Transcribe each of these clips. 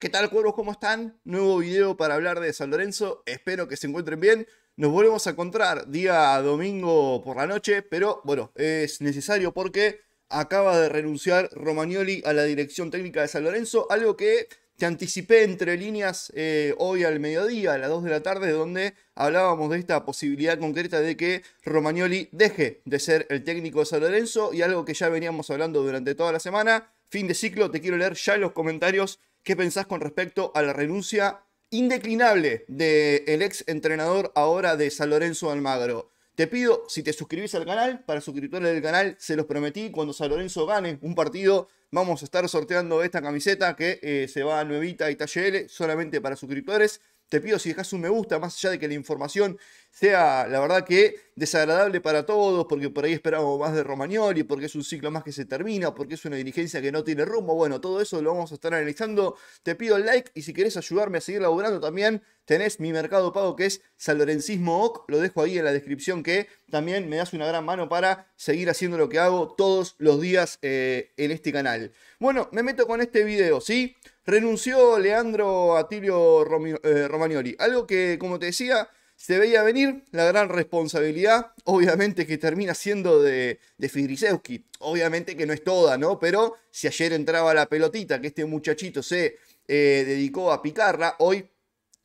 ¿Qué tal cuervos? ¿Cómo están? Nuevo video para hablar de San Lorenzo. Espero que se encuentren bien. Nos volvemos a encontrar día domingo por la noche, pero bueno, es necesario porque acaba de renunciar Romagnoli a la dirección técnica de San Lorenzo, algo que te anticipé entre líneas eh, hoy al mediodía, a las 2 de la tarde, donde hablábamos de esta posibilidad concreta de que Romagnoli deje de ser el técnico de San Lorenzo y algo que ya veníamos hablando durante toda la semana. Fin de ciclo, te quiero leer ya los comentarios ¿Qué pensás con respecto a la renuncia indeclinable del el ex entrenador ahora de San Lorenzo Almagro? Te pido, si te suscribís al canal, para suscriptores del canal, se los prometí, cuando San Lorenzo gane un partido, vamos a estar sorteando esta camiseta que eh, se va a nuevita y talle L, solamente para suscriptores te pido si dejas un me gusta, más allá de que la información sea, la verdad que desagradable para todos, porque por ahí esperamos más de Romagnoli, porque es un ciclo más que se termina, porque es una dirigencia que no tiene rumbo. Bueno, todo eso lo vamos a estar analizando. Te pido el like y si querés ayudarme a seguir laburando también, tenés mi mercado pago que es Salorencismo OC. Lo dejo ahí en la descripción que también me das una gran mano para seguir haciendo lo que hago todos los días eh, en este canal. Bueno, me meto con este video, ¿sí? renunció Leandro Atilio eh, Romagnoli. Algo que, como te decía, se veía venir la gran responsabilidad, obviamente que termina siendo de, de Obviamente que no es toda, ¿no? Pero si ayer entraba la pelotita que este muchachito se eh, dedicó a picarla, hoy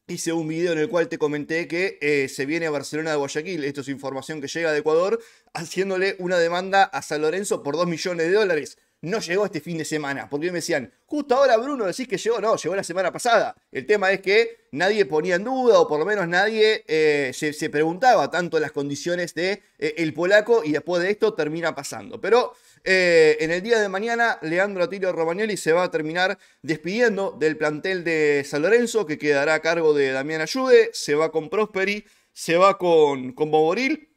hice un video en el cual te comenté que eh, se viene a Barcelona de Guayaquil, esto es información que llega de Ecuador, haciéndole una demanda a San Lorenzo por 2 millones de dólares no llegó este fin de semana. Porque me decían, justo ahora Bruno decís que llegó. No, llegó la semana pasada. El tema es que nadie ponía en duda, o por lo menos nadie eh, se, preguntaba tanto las condiciones del de, eh, el polaco, y después de esto termina pasando. Pero eh, en el día de mañana, Leandro Atilio Romagnoli se va a terminar despidiendo del plantel de San Lorenzo, que quedará a cargo de Damián Ayude, se va con Prosperi, se va con, con Boboril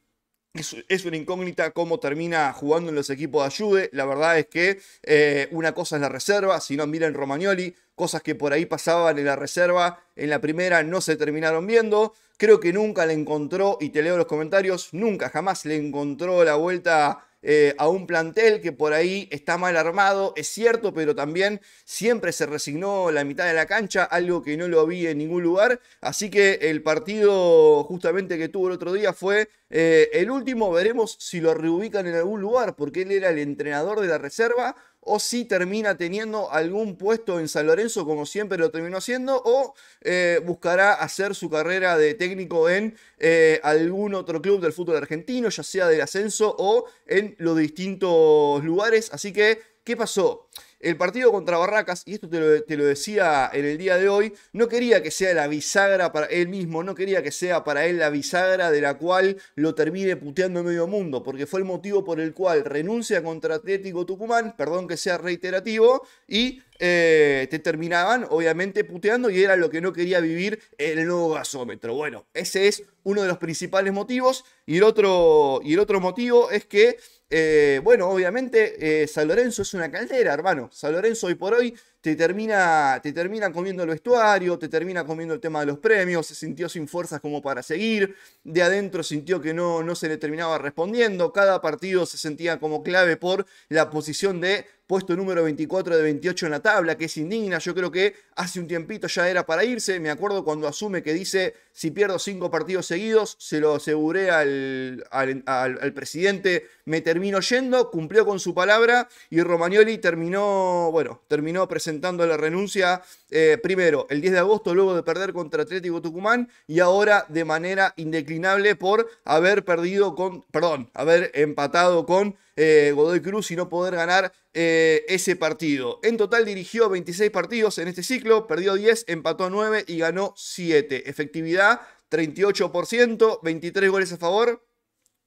es, una incógnita cómo termina jugando en los equipos de ayude. La verdad es que eh, una cosa es la reserva, si no miren Romagnoli, cosas que por ahí pasaban en la reserva, en la primera no se terminaron viendo. Creo que nunca le encontró, y te leo los comentarios, nunca jamás le encontró la vuelta eh, a un plantel que por ahí está mal armado, es cierto, pero también siempre se resignó la mitad de la cancha, algo que no lo vi en ningún lugar. Así que el partido justamente que tuvo el otro día fue eh, el último veremos si lo reubican en algún lugar, porque él era el entrenador de la reserva, o si termina teniendo algún puesto en San Lorenzo, como siempre lo terminó haciendo, o eh, buscará hacer su carrera de técnico en eh, algún otro club del fútbol argentino, ya sea del ascenso o en los distintos lugares. Así que ¿Qué pasó? El partido contra Barracas, y esto te lo, decía en el día de hoy, no quería que sea la bisagra para él mismo, no quería que sea para él la bisagra de la cual lo termine puteando en medio mundo, porque fue el motivo por el cual renuncia contra Atlético Tucumán, perdón que sea reiterativo, y eh, te terminaban obviamente puteando y era lo que no quería vivir el nuevo gasómetro. Bueno, ese es uno de los principales motivos, y el otro, y el otro motivo es que... Eh, bueno, obviamente eh, San Lorenzo es una caldera, hermano. San Lorenzo hoy por hoy te termina, te termina comiendo el vestuario, te termina comiendo el tema de los premios, se sintió sin fuerzas como para seguir, de adentro sintió que no, no se le terminaba respondiendo, cada partido se sentía como clave por la posición de puesto número 24 de 28 en la tabla, que es indigna, yo creo que hace un tiempito ya era para irse, me acuerdo cuando asume que dice, si pierdo cinco partidos seguidos, se lo aseguré al, al, presidente, me termino yendo, cumplió con su palabra y Romagnoli terminó, bueno, terminó presentando la renuncia eh, primero el 10 de agosto, luego de perder contra Atlético Tucumán y ahora de manera indeclinable por haber perdido con, perdón, haber empatado con eh, Godoy Cruz y no poder ganar eh, ese partido. En total dirigió 26 partidos en este ciclo, perdió 10, empató 9 y ganó 7. Efectividad 38%, 23 goles a favor,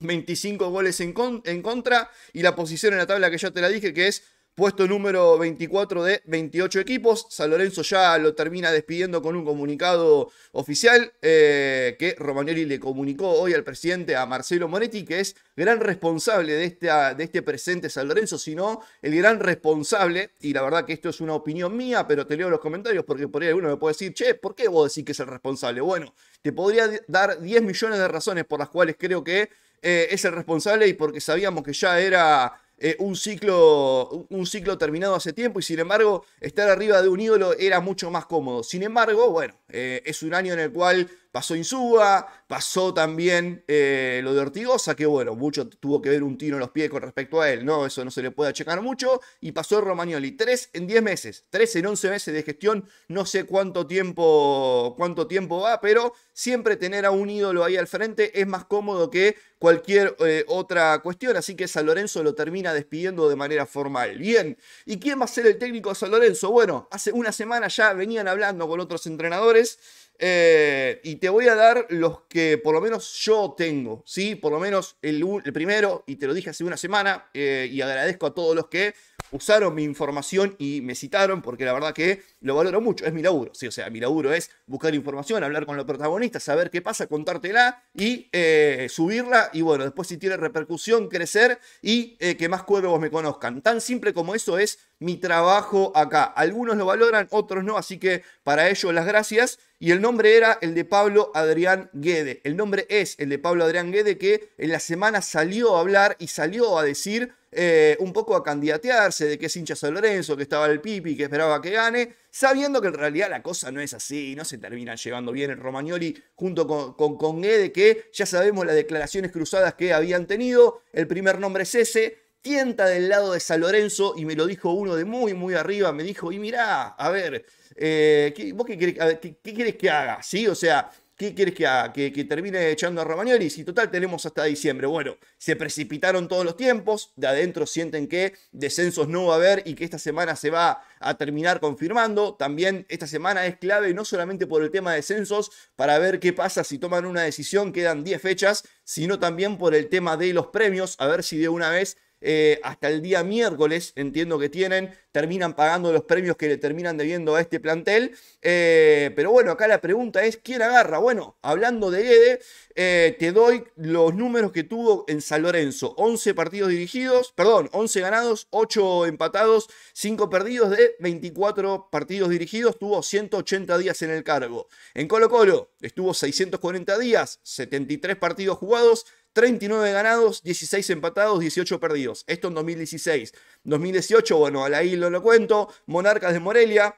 25 goles en, en, contra y la posición en la tabla que ya te la dije que es puesto número 24 de 28 equipos. San Lorenzo ya lo termina despidiendo con un comunicado oficial eh, que Romagnoli le comunicó hoy al presidente, a Marcelo Moretti, que es gran responsable de, este, de este presente San Lorenzo, sino el gran responsable, y la verdad que esto es una opinión mía, pero te leo los comentarios porque por ahí alguno me puede decir, che, ¿por qué vos decís que es el responsable? Bueno, te podría dar 10 millones de razones por las cuales creo que eh, es el responsable y porque sabíamos que ya era eh, un, ciclo, un ciclo terminado hace tiempo y sin embargo estar arriba de un ídolo era mucho más cómodo. Sin embargo, bueno, eh, es un año en el cual pasó Insúa, pasó también eh, lo de Ortigosa, que bueno, mucho tuvo que ver un tiro en los pies con respecto a él, ¿no? Eso no se le puede checar mucho. Y pasó Romagnoli, tres en diez meses, tres en once meses de gestión, no sé cuánto tiempo, cuánto tiempo va, pero siempre tener a un ídolo ahí al frente es más cómodo que cualquier otra cuestión. Así que San Lorenzo lo termina despidiendo de manera formal. Bien, ¿y quién va a ser el técnico de San Lorenzo? Bueno, hace una semana ya venían hablando con otros entrenadores. Eh, y te voy a dar los que por lo menos yo tengo, ¿sí? Por lo menos el, primero, y te lo dije hace una semana, eh, y agradezco a todos los que usaron mi información y me citaron porque la verdad que lo valoro mucho, es mi laburo, sí, o sea, mi laburo es buscar información, hablar con los protagonistas, saber qué pasa, contártela y eh, subirla y bueno, después si tiene repercusión, crecer y eh, que más cuervos me conozcan. Tan simple como eso es mi trabajo acá. Algunos lo valoran, otros no, así que para ello las gracias. Y el nombre era el de Pablo Adrián Guede. El nombre es el de Pablo Adrián Guede que en la semana salió a hablar y salió a decir eh, un poco a candidatearse de que es hincha San Lorenzo, que estaba el Pipi, que esperaba que gane, sabiendo que en realidad la cosa no es así, no se termina llevando bien el Romagnoli junto con, con, de que ya sabemos las declaraciones cruzadas que habían tenido, el primer nombre es ese, tienta del lado de San Lorenzo y me lo dijo uno de muy, muy arriba, me dijo, y mirá, a ver, eh, ¿vos qué, quieres qué querés que haga? ¿Sí? O sea, ¿Qué quieres que haga? ¿Que, termine echando a Romagnoli? Si total tenemos hasta diciembre. Bueno, se precipitaron todos los tiempos, de adentro sienten que descensos no va a haber y que esta semana se va a terminar confirmando. También esta semana es clave no solamente por el tema de descensos, para ver qué pasa si toman una decisión, quedan 10 fechas, sino también por el tema de los premios, a ver si de una vez eh, hasta el día miércoles, entiendo que tienen, terminan pagando los premios que le terminan debiendo a este plantel. Eh, pero bueno, acá la pregunta es, ¿quién agarra? Bueno, hablando de ede eh, te doy los números que tuvo en San Lorenzo. 11 partidos dirigidos, perdón, 11 ganados, 8 empatados, 5 perdidos de 24 partidos dirigidos, tuvo 180 días en el cargo. En Colo Colo estuvo 640 días, 73 partidos jugados, 39 ganados, 16 empatados, 18 perdidos. Esto en 2016. 2018, bueno, la lo, lo cuento. Monarcas de Morelia,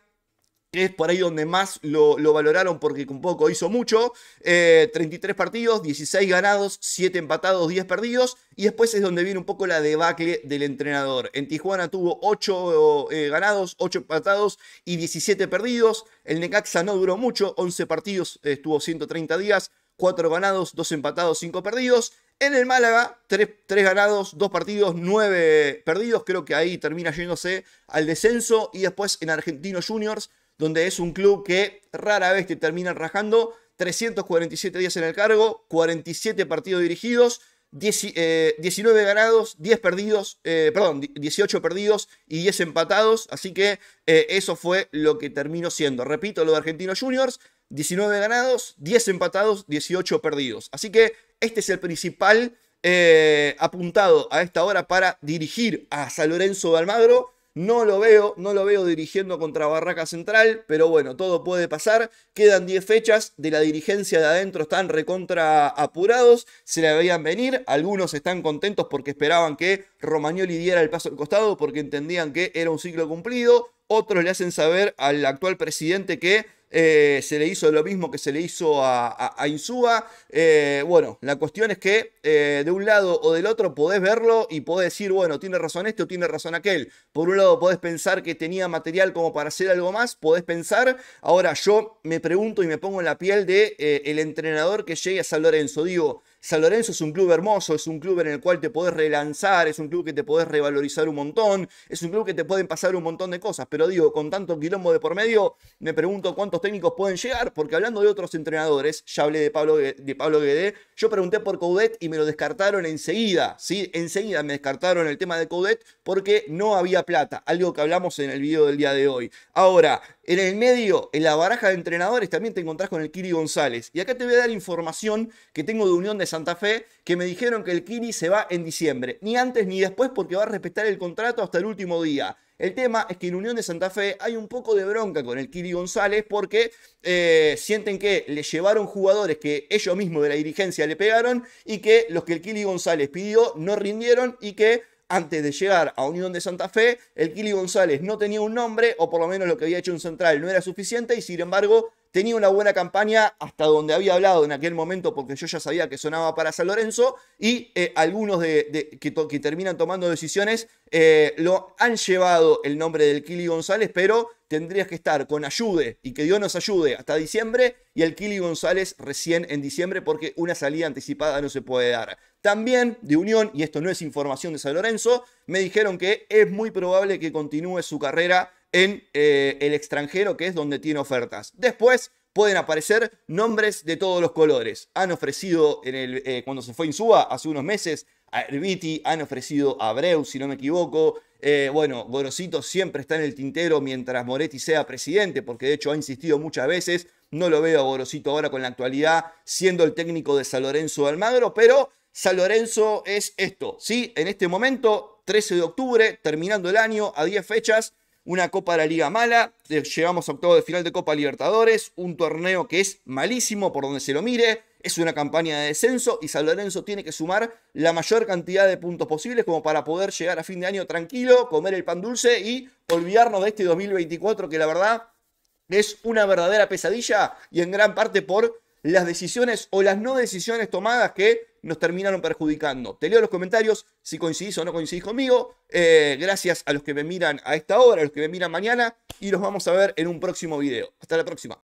que es por ahí donde más lo, valoraron porque con poco hizo mucho. 33 eh, partidos, 16 ganados, 7 empatados, 10 perdidos. Y después es donde viene un poco la debacle del entrenador. En Tijuana tuvo 8 eh, ganados, 8 empatados y 17 perdidos. El Necaxa no duró mucho, 11 partidos, eh, estuvo 130 días. 4 ganados, 2 empatados, 5 perdidos. En el Málaga, 3, ganados, 2 partidos, 9 perdidos. Creo que ahí termina yéndose al descenso. Y después en argentino Juniors, donde es un club que rara vez te termina rajando. 347 días en el cargo, 47 partidos dirigidos, 19 eh, ganados, 10 perdidos, eh, perdón, 18 perdidos y 10 empatados. Así que eh, eso fue lo que terminó siendo. Repito, lo de Argentinos Juniors. 19 ganados, 10 empatados, 18 perdidos. Así que este es el principal eh, apuntado a esta hora para dirigir a San Lorenzo de Almagro. No lo veo, no lo veo dirigiendo contra Barraca Central, pero bueno, todo puede pasar. Quedan 10 fechas, de la dirigencia de adentro están recontra apurados, se la veían venir, algunos están contentos porque esperaban que Romagnoli diera el paso al costado porque entendían que era un ciclo cumplido, otros le hacen saber al actual presidente que eh, se le hizo lo mismo que se le hizo a, a, Insúa. Eh, bueno, la cuestión es que eh, de un lado o del otro podés verlo y podés decir, bueno, tiene razón este o tiene razón aquel. Por un lado podés pensar que tenía material como para hacer algo más, podés pensar. Ahora yo me pregunto y me pongo en la piel del de, el entrenador que llegue a San Lorenzo. Digo, San Lorenzo es un club hermoso, es un club en el cual te podés relanzar, es un club que te podés revalorizar un montón, es un club que te pueden pasar un montón de cosas, pero digo, con tanto quilombo de por medio, me pregunto cuántos técnicos pueden llegar, porque hablando de otros entrenadores, ya hablé de Pablo, de Pablo Guedé, yo pregunté por Coudet y me lo descartaron enseguida, ¿sí? Enseguida me descartaron el tema de Coudet porque no había plata, algo que hablamos en el video del día de hoy. Ahora, en el medio, en la baraja de entrenadores, también te encontrás con el Kiri González. Y acá te voy a dar información que tengo de Unión de Santa Fe, que me dijeron que el Kiri se va en diciembre. Ni antes ni después porque va a respetar el contrato hasta el último día. El tema es que en Unión de Santa Fe hay un poco de bronca con el Kiri González porque eh, sienten que le llevaron jugadores que ellos mismos de la dirigencia le pegaron y que los que el Kiri González pidió no rindieron y que antes de llegar a Unión de Santa Fe, el Kili González no tenía un nombre, o por lo menos lo que había hecho en Central no era suficiente, y sin embargo tenía una buena campaña hasta donde había hablado en aquel momento, porque yo ya sabía que sonaba para San Lorenzo, y eh, algunos de, que, terminan tomando decisiones eh, lo han llevado el nombre del Kili González, pero tendrías que estar con ayude y que Dios nos ayude hasta diciembre, y el Kili González recién en diciembre, porque una salida anticipada no se puede dar. También de Unión, y esto no es información de San Lorenzo, me dijeron que es muy probable que continúe su carrera en eh, el extranjero, que es donde tiene ofertas. Después pueden aparecer nombres de todos los colores. Han ofrecido eh, cuando se fue Insúa hace unos meses a Erviti, han ofrecido a Breu, si no me equivoco. Eh, bueno, Gorosito siempre está en el tintero mientras Moretti sea presidente, porque de hecho ha insistido muchas veces. No lo veo a Gorosito ahora con la actualidad, siendo el técnico de San Lorenzo de Almagro, pero San Lorenzo es esto, ¿sí? En este momento, 13 de octubre, terminando el año, a 10 fechas, una Copa de la Liga mala, eh, llegamos a octavo de final de Copa Libertadores, un torneo que es malísimo por donde se lo mire, es una campaña de descenso y San Lorenzo tiene que sumar la mayor cantidad de puntos posibles como para poder llegar a fin de año tranquilo, comer el pan dulce y olvidarnos de este 2024 que la verdad es una verdadera pesadilla y en gran parte por las decisiones o las no decisiones tomadas que nos terminaron perjudicando. Te leo los comentarios si coincidís o no coincidís conmigo. Eh, gracias a los que me miran a esta hora, a los que me miran mañana y los vamos a ver en un próximo video. Hasta la próxima.